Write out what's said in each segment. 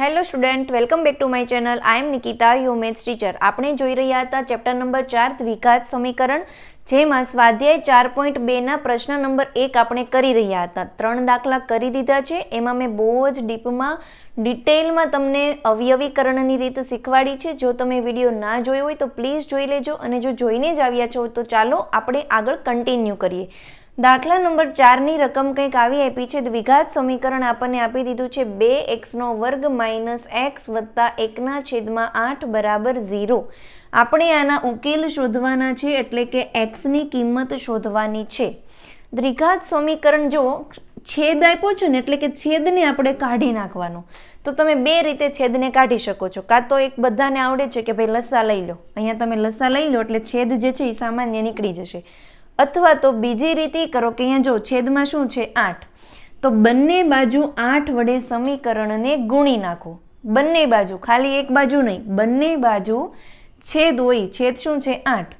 hello student welcome back to my channel I am Nikita you maths teacher આપણે જોઈ રહ્યા હતા ચેપ્ટર નંબર ચાર દ્વિઘાત સમીકરણ જેમાં સ્વાધ્યાય ચાર પોઈન્ટ બેના પ્રશ્ન નંબર એક આપણે કરી રહ્યા હતા ત્રણ દાખલા કરી દીધા છે એમાં મેં બહુ જ ડીપમાં ડિટેલમાં તમને અવયવીકરણની રીત શીખવાડી છે જો તમે વિડીયો ના જોયો હોય તો પ્લીઝ જોઈ લેજો અને જો જોઈને જ આવ્યા છો તો ચાલો આપણે આગળ કન્ટિન્યુ કરીએ દાખલા નંબર ચારની રકમ કંઈક આવી આપી છે દ્વિઘાત સમીકરણ આપણને આપી દીધું છે બે એક્સનો વર્ગ માઇનસ એક્સ વત્તા એકના છેદમાં આઠ બરાબર ઝીરો આપણે આના ઉકેલ શોધવાના છે એટલે કે એક્સની કિંમત શોધવાની છે દ્વિઘાત સમીકરણ જો છેદ આપ્યો છે ને એટલે કે છેદને આપણે કાઢી નાખવાનો તો તમે બે રીતે છેદને કાઢી શકો છો કાં તો એક બધાને આવડે છે કે ભાઈ લસા લઈ લો અહીંયા તમે લસા લઈ લો એટલે છેદ જે છે એ સામાન્ય નીકળી જશે અથવા તો બીજી રીતે કરો કે અહીંયા જો છેદમાં શું છે આઠ તો બંને બાજુ આઠ વડે સમીકરણને ગુણી નાખો બંને બાજુ ખાલી એક બાજુ નહીં બંને બાજુ છેદ હોય છેદ શું છે આઠ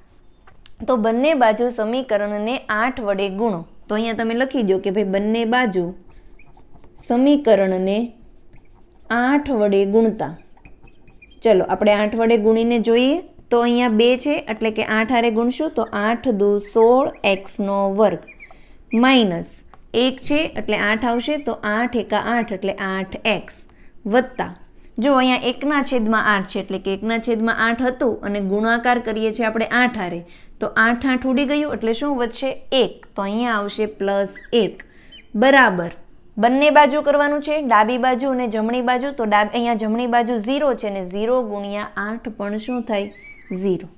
તો બંને બાજુ સમીકરણને આઠ વડે ગુણો તો અહીંયા તમે લખી દો કે ભાઈ બંને બાજુ સમીકરણને આઠ વડે ગુણતા ચલો આપણે આઠ વડે ગુણીને જોઈએ તો અહીંયા બે છે એટલે કે આઠ હારે ગુણશું તો આઠ દુ સોળ એક્સનો વર્ગ માઇનસ એક છે એટલે આઠ આવશે તો આઠ એકા આઠ એટલે આઠ એક્સ વત્તા જો અહીંયા એકના છેદમાં આઠ છે એટલે કે એકના છેદમાં આઠ હતું અને ગુણાકાર કરીએ છીએ આપણે આઠ હારે તો આઠ આઠ ઉડી ગયું એટલે શું વધશે એક તો અહીંયા આવશે પ્લસ એક બરાબર બંને બાજુ કરવાનું છે ડાબી બાજુ અને જમણી બાજુ તો ડાબ અહીંયા જમણી બાજુ ઝીરો છે ને ઝીરો ગુણ્યા આઠ પણ શું થાય ઝીરો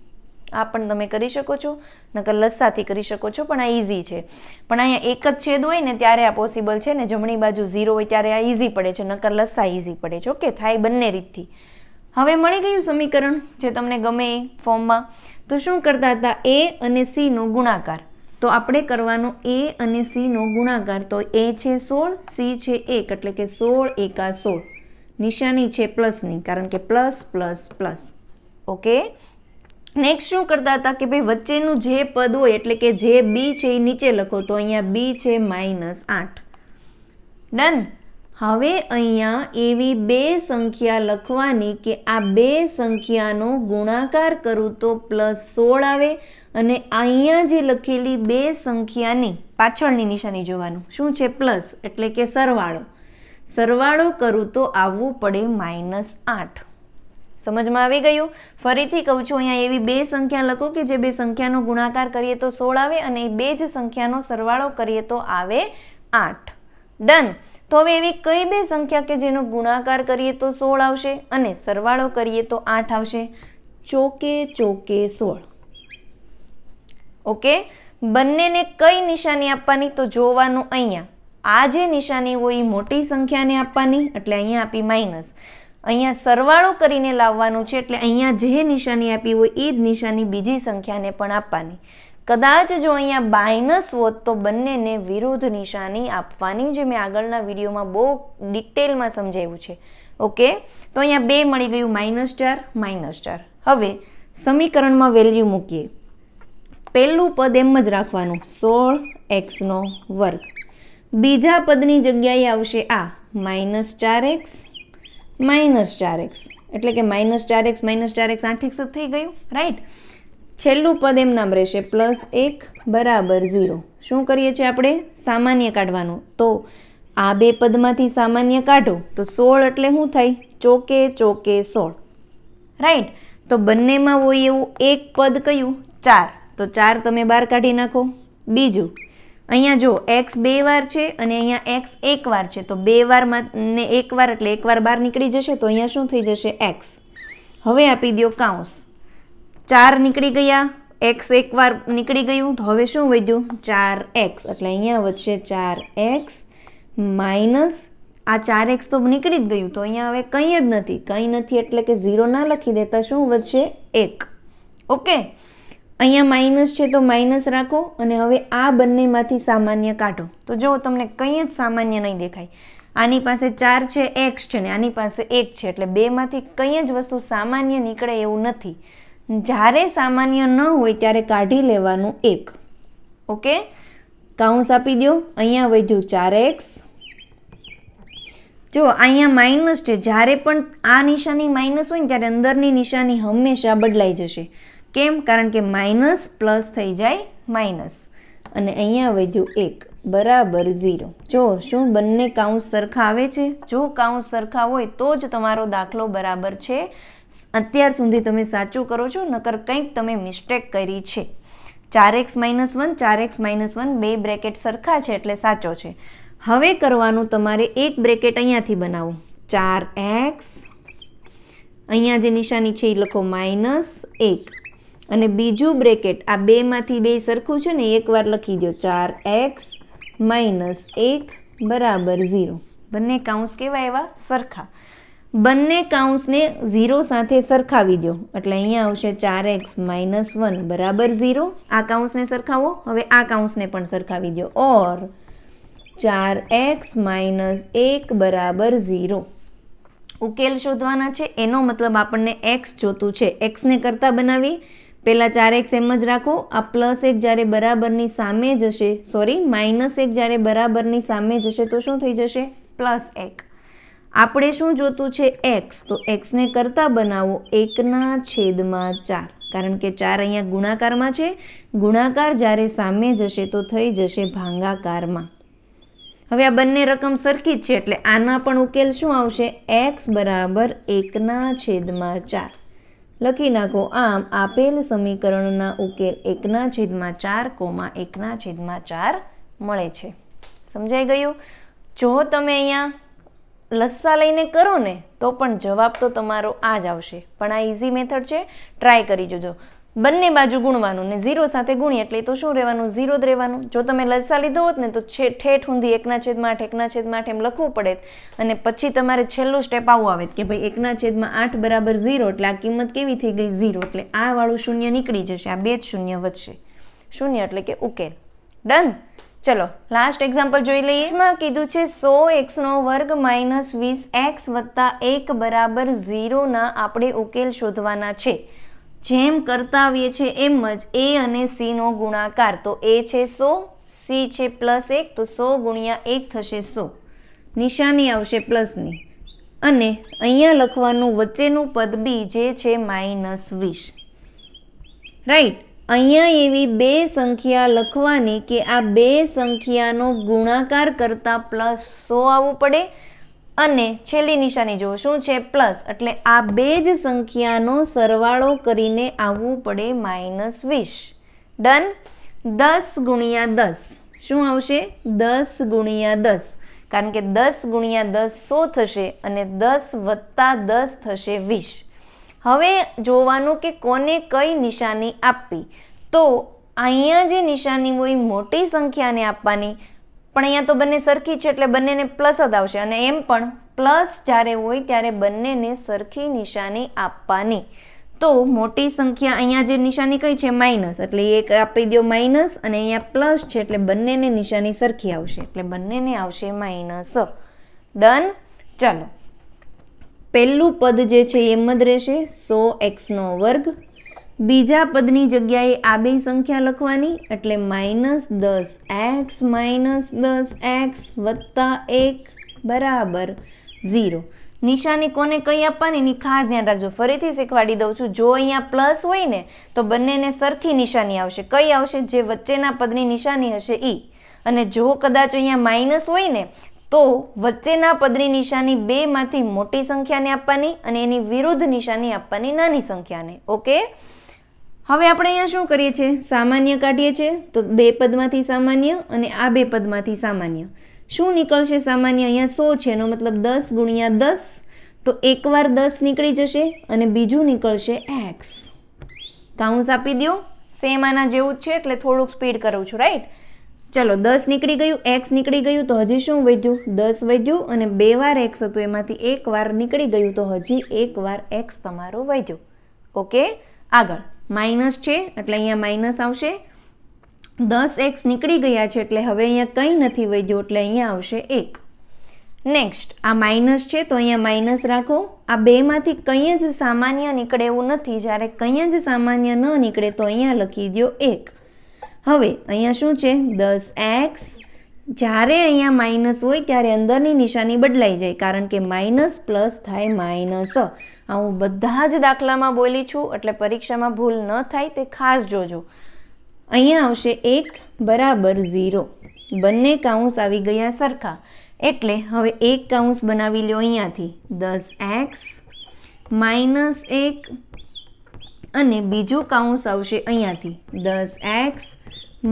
આ પણ તમે કરી શકો છો નકર લસ્સાથી કરી શકો છો પણ આ ઇઝી છે પણ અહીંયા એક જ છેદ હોય ને ત્યારે આ પોસિબલ છે ને જમણી બાજુ ઝીરો હોય ત્યારે આ ઇઝી પડે છે નકર લસ્સા ઇઝી પડે છે ઓકે થાય બંને રીતથી હવે મળી ગયું સમીકરણ જે તમને ગમે એ ફોર્મમાં તો શું કરતા હતા એ અને સીનો ગુણાકાર તો આપણે કરવાનો એ અને સીનો ગુણાકાર તો એ છે સોળ સી છે એક એટલે કે સોળ એકા સોળ નિશાની છે પ્લસની કારણ કે plus plus plus okay next શું કરતા હતા કે ભાઈ વચ્ચેનું જે પદ હોય એટલે કે જે બી છે એ નીચે લખો તો અહીંયા બી છે માઇનસ આઠ ડન હવે અહીંયા એવી બે સંખ્યા લખવાની કે આ બે સંખ્યાનો ગુણાકાર કરું તો પ્લસ સોળ આવે અને અહીંયા જે લખેલી બે સંખ્યાની પાછળની નિશાની જોવાનું શું છે પ્લસ એટલે કે સરવાળો સરવાળો કરું તો આવવું પડે માઇનસ આઠ સમજમાં આવી ગયું ફરીથી કહું છું અહીંયા એવી બે સંખ્યા લખો કે જે બે સંખ્યાનો ગુણાકાર કરીએ તો સોળ આવે અને એ બે જ સંખ્યાનો સરવાળો કરીએ તો આવે આઠ ડન તો હવે એવી કઈ બે સંખ્યા કે જેનો ગુણાકાર કરીએ તો સોળ આવશે અને સરવાળો કરીએ તો આઠ આવશે ચોકે ચોકે સોળ ઓકે બંનેને કઈ નિશાની આપવાની તો જોવાનું અહીંયા આ જે નિશાની હોય એ મોટી સંખ્યાને આપવાની એટલે અહીંયા આપી માઇનસ અહીંયા સરવાળો કરીને લાવવાનું છે એટલે અહીંયા જે નિશાની આપી હોય એ જ નિશાની બીજી સંખ્યાને પણ આપવાની કદાચ જો અહીંયા બાયનસ હોત તો બંનેને વિરુદ્ધ નિશાની આપવાની જે મેં આગળના વિડીયોમાં બહુ ડિટેલમાં સમજાવ્યું છે ઓકે તો અહીંયા બે મળી ગયું માઇનસ ચાર માઇનસ ચાર હવે સમીકરણમાં વેલ્યુ મૂકીએ પહેલું પદ એમ જ રાખવાનું સોળ એક્સનો વર્ગ બીજા પદની જગ્યાએ આવશે આ માઇનસ ચાર એક્સ માઇનસ ચાર એક્સ એટલે કે માઇનસ ચાર એક્સ માઇનસ ચાર એક્સ આઠ એક્સ જ થઈ ગયું રાઈટ છેલ્લું પદ એમ નામ રહેશે પ્લસ એક બરાબર ઝીરો શું કરીએ છીએ આપણે સામાન્ય કાઢવાનું તો આ બે પદમાંથી સામાન્ય કાઢો તો સોળ એટલે શું થાય ચોકે ચોકે સોળ રાઈટ તો બંનેમાં હોય એવું એક પદ કયું ચાર તો ચાર તમે બહાર કાઢી નાખો બીજું અહીંયા જો એક્સ બે વાર છે અને અહીંયા એક્સ એક વાર છે તો બે વારમાં ને એક વાર એટલે એક વાર બહાર નીકળી જશે તો અહીંયા શું થઈ જશે એક્સ હવે આપી દો કાઉસ ચાર નીકળી ગયા એક્સ એક વાર નીકળી ગયું તો હવે શું વધ્યું ચાર એક્સ એટલે અહીંયા વધશે ચાર એક્સ માઇનસ આ ચાર એક્સ તો નીકળી જ ગયું તો અહીંયા હવે કંઈ જ નથી કંઈ નથી એટલે કે ઝીરો ના લખી દેતા શું વધશે એક ઓકે અહીંયા માઇનસ છે તો માઇનસ રાખો અને હવે આ બંનેમાંથી સામાન્ય કાઢો તો જો તમને કંઈ જ સામાન્ય નહીં દેખાય આની પાસે ચાર છે એક્સ છે ને આની પાસે એક છે એટલે બેમાંથી કંઈ જ વસ્તુ સામાન્ય નીકળે એવું નથી જ્યારે સામાન્ય ન હોય ત્યારે કાઢી લેવાનું એક ઓકે કાઉન્સ આપી દો અહીંયા વધ્યું ચાર એક્સ જો અહીંયા માઇનસ છે જ્યારે પણ આ નિશાની માઇનસ હોય ને ત્યારે અંદરની નિશાની હંમેશા બદલાઈ જશે કેમ કારણ કે માઇનસ પ્લસ થઈ જાય માઇનસ અને અહીંયા વધ્યું એક બરાબર ઝીરો જો શું બંને કાઉન્સ સરખા આવે છે જો કાઉન્સ સરખા હોય તો જ તમારો દાખલો બરાબર છે અત્યાર સુધી તમે સાચું કરો છો નકર કંઈક તમે મિસ્ટેક કરી છે ચાર એક્સ માઇનસ વન ચાર એક્સ માઇનસ વન બે બ્રેકેટ સરખા છે એટલે સાચો છે હવે કરવાનું તમારે એક બ્રેકેટ અહીંયાથી બનાવવું ચાર એક્સ અહીંયા જે નિશાની છે એ લખો માઇનસ એક અને બીજું બ્રેકેટ આ બેમાંથી બે સરખું છે ને એકવાર લખી દો ચાર એક્સ માઇનસ એક બરાબર ઝીરો બંને કાઉન્સ કેવા એવા સરખા બંને કાઉન્સને ઝીરો સાથે સરખાવી દો એટલે અહીંયા આવશે ચાર એક્સ માઇનસ વન બરાબર ઝીરો આ કાઉન્સને સરખાવો હવે આ કાઉન્સને પણ સરખાવી દો ઓર ચાર એક્સ માઇનસ એક બરાબર ઝીરો ઉકેલ શોધવાના છે એનો મતલબ આપણને એક્સ જોતું છે એક્સને કરતાં બનાવી પહેલાં ચાર એક્સ એમ જ રાખો આ પ્લસ એક જ્યારે બરાબરની સામે જશે સોરી માઇનસ એક જ્યારે બરાબરની સામે જશે તો શું થઈ જશે પ્લસ એક આપણે શું જોતું છે એક્સ તો એક્સને કરતાં બનાવો એકના છેદમાં ચાર કારણ કે ચાર અહીંયા ગુણાકારમાં છે ગુણાકાર જ્યારે સામે જશે તો થઈ જશે ભાંગાકારમાં હવે આ બંને રકમ સરખી જ છે એટલે આના પણ ઉકેલ શું આવશે એક્સ બરાબર એકના છેદમાં ચાર લખી નાખો આમ આપેલ સમીકરણના ઉકેલ એકના છેદમાં ચાર કોમાં એકના છેદમાં ચાર મળે છે સમજાઈ ગયું જો તમે અહીંયા લસ્સા લઈને કરો ને તો પણ જવાબ તો તમારો આ જ આવશે પણ આ ઇઝી મેથડ છે ટ્રાય કરી જોજો બંને બાજુ ગુણવાનું ને ઝીરો સાથે ગુણીએ એટલે તો શું રહેવાનું ઝીરો જ રહેવાનું જો તમે લસા લીધો હોત ને તો ઠેઠ ઊંધી એકના છેદમાં આઠ એકના છેદમાં આઠ એમ લખવું પડે અને પછી તમારે છેલ્લું સ્ટેપ આવું આવે કે ભાઈ એકના છેદમાં આઠ બરાબર ઝીરો એટલે આ કિંમત કેવી થઈ ગઈ ઝીરો એટલે આ વાળું શૂન્ય નીકળી જશે આ બે જ શૂન્ય વધશે શૂન્ય એટલે કે ઉકેલ ડન ચલો લાસ્ટ એક્ઝામ્પલ જોઈ લઈએ એમાં કીધું છે સો એક્સનો વર્ગ માઇનસ વીસ એક્સ વત્તા એક બરાબર ઝીરોના આપણે ઉકેલ શોધવાના છે જેમ કરતા આવીએ છીએ એમ જ એ અને સીનો ગુણાકાર તો એ છે સો સી છે પ્લસ એક તો સો ગુણ્યા એક થશે સો નિશાની આવશે પ્લસની અને અહીંયા લખવાનું વચ્ચેનું પદ બી જે છે માઇનસ વીસ રાઈટ અહીંયા એવી બે સંખ્યા લખવાની કે આ બે સંખ્યાનો ગુણાકાર કરતાં પ્લસ સો આવવું પડે અને છેલ્લી નિશાની જુઓ શું છે પ્લસ એટલે આ બે જ સંખ્યાનો સરવાળો કરીને આવવું પડે માઇનસ વીસ ડન દસ ગુણ્યા દસ શું આવશે દસ ગુણ્યા દસ કારણ કે દસ ગુણ્યા દસ સો થશે અને દસ વત્તા દસ થશે વીસ હવે જોવાનું કે કોને કઈ નિશાની આપવી તો અહીંયા જે નિશાની હોય મોટી સંખ્યાને આપવાની પણ અહીંયા તો બંને સરખી છે એટલે બંનેને પ્લસ જ આવશે અને એમ પણ પ્લસ જ્યારે હોય ત્યારે બંનેને સરખી નિશાની આપવાની તો મોટી સંખ્યા અહીંયા જે નિશાની કઈ છે માઇનસ એટલે એક આપી દો માઇનસ અને અહીંયા પ્લસ છે એટલે બંનેને નિશાની સરખી આવશે એટલે બંનેને આવશે માઇનસ ડન ચાલો પહેલું પદ જે છે એમ જ રહેશે સો એક્સનો વર્ગ બીજા પદની જગ્યાએ આ બે સંખ્યા લખવાની એટલે માઇનસ દસ એક્સ માઇનસ દસ એક્સ વત્તા એક બરાબર ઝીરો નિશાની કોને કંઈ આપવાની એની ખાસ ધ્યાન રાખજો ફરીથી શીખવાડી દઉં છું જો અહીંયા પ્લસ હોય ને તો બંનેને સરખી નિશાની આવશે કઈ આવશે જે વચ્ચેના પદની નિશાની હશે એ અને જો કદાચ અહીંયા માઇનસ હોય ને તો વચ્ચેના પદની નિશાની બેમાંથી મોટી સંખ્યાને આપવાની અને એની વિરુદ્ધ નિશાની આપવાની નાની સંખ્યાને ઓકે હવે આપણે અહીંયા શું કરીએ છીએ સામાન્ય કાઢીએ છીએ તો બે પદમાંથી સામાન્ય અને આ બે પદમાંથી સામાન્ય શું નીકળશે સામાન્ય અહીંયા સો છે એનો મતલબ દસ ગુણ્યા દસ તો એકવાર દસ નીકળી જશે અને બીજું નીકળશે એક્સ કાઉન્સ આપી દો સેમ આના જેવું જ છે એટલે થોડુંક સ્પીડ કરું છું રાઈટ ચલો દસ નીકળી ગયું એક્સ નીકળી ગયું તો હજી શું વધ્યું દસ વધ્યું અને બે વાર એક્સ હતું એમાંથી એક વાર નીકળી ગયું તો હજી એક વાર એક્સ તમારો વધ્યો ઓકે આગળ માઇનસ છે એટલે અહીંયા માઇનસ આવશે દસ એક્સ નીકળી ગયા છે એટલે હવે અહીંયા કંઈ નથી વધ્યું એટલે અહીંયા આવશે એક નેક્સ્ટ આ માઇનસ છે તો અહીંયા માઇનસ રાખો આ બેમાંથી કંઈ જ સામાન્ય નીકળે એવું નથી જ્યારે કંઈ જ સામાન્ય ન નીકળે તો અહીંયા લખી દો એક હવે અહીંયા શું છે દસ એક્સ જ્યારે અહીંયા માઇનસ હોય ત્યારે અંદરની નિશાની બદલાઈ જાય કારણ કે માઇનસ પ્લસ થાય માઇનસ આ હું બધા જ દાખલામાં બોલી છું એટલે પરીક્ષામાં ભૂલ ન થાય તે ખાસ જોજો અહીંયા આવશે એક બરાબર ઝીરો બંને કાઉન્સ આવી ગયા સરખા એટલે હવે એક કાઉન્સ બનાવી લો અહીંયાથી દસ એક્સ માઇનસ એક અને બીજું કાઉન્સ આવશે અહીંયાથી દસ એક્સ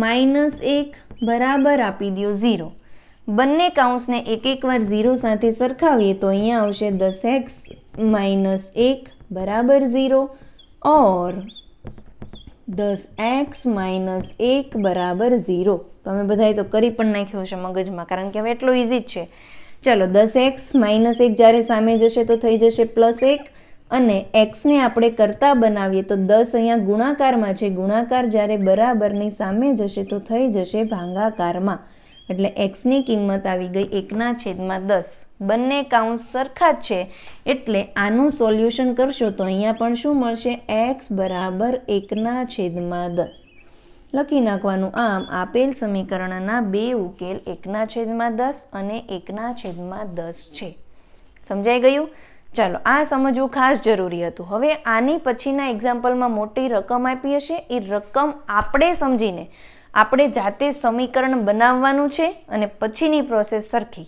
માઇનસ એક બરાબર આપી દો ઝીરો બંને કાઉન્સને એક એક વાર ઝીરો સાથે સરખાવીએ તો અહીંયા આવશે દસ એક્સ માઇનસ એક બરાબર ઝીરો ઓર દસ એક્સ માઇનસ એક બરાબર ઝીરો તમે બધાએ તો કરી પણ નાખ્યો છે મગજમાં કારણ કે હવે એટલો ઇઝી જ છે ચલો દસ એક્સ માઇનસ એક જ્યારે સામે જશે તો થઈ જશે પ્લસ એક અને એક્સને આપણે કરતા બનાવીએ તો દસ અહીંયા ગુણાકારમાં છે ગુણાકાર જ્યારે બરાબરની સામે જશે તો થઈ જશે ભાંગાકારમાં એટલે એક્સની કિંમત આવી ગઈ એકના છેદમાં દસ બંને કાઉન્ટ સરખા જ છે એટલે આનું સોલ્યુશન કરશો તો અહીંયા પણ શું મળશે એક્સ બરાબર એકના છેદમાં દસ લખી નાખવાનું આમ આપેલ સમીકરણના બે ઉકેલ એકના છેદમાં દસ અને એકના છેદમાં દસ છે સમજાઈ ગયું ચાલો આ સમજવું ખાસ જરૂરી હતું હવે આની પછીના એક્ઝામ્પલમાં મોટી રકમ આપી હશે એ રકમ આપણે સમજીને આપણે જાતે સમીકરણ બનાવવાનું છે અને પછીની પ્રોસેસ સરખી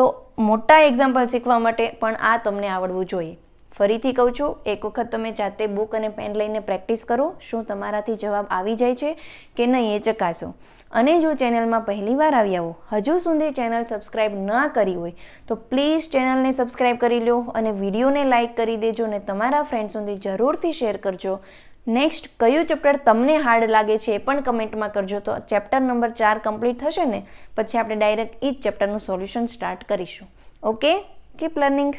તો મોટા એક્ઝામ્પલ શીખવા માટે પણ આ તમને આવડવું જોઈએ ફરીથી કહું છું એક વખત તમે જાતે બુક અને પેન લઈને પ્રેક્ટિસ કરો શું તમારાથી જવાબ આવી જાય છે કે નહીં એ ચકાસો અને જો ચેનલમાં પહેલીવાર આવ્યા હો હજુ સુધી ચેનલ સબસ્ક્રાઈબ ના કરી હોય તો પ્લીઝ ચેનલને સબસ્ક્રાઈબ કરી લો અને વિડીયોને લાઇક કરી દેજો અને તમારા ફ્રેન્ડ સુધી જરૂરથી શેર કરજો નેક્સ્ટ કયું ચેપ્ટર તમને હાર્ડ લાગે છે એ પણ કમેન્ટમાં કરજો તો ચેપ્ટર નંબર ચાર કમ્પ્લીટ થશે ને પછી આપણે ડાયરેક્ટ એ જ ચેપ્ટરનું સોલ્યુશન સ્ટાર્ટ કરીશું ઓકે કીપ લર્નિંગ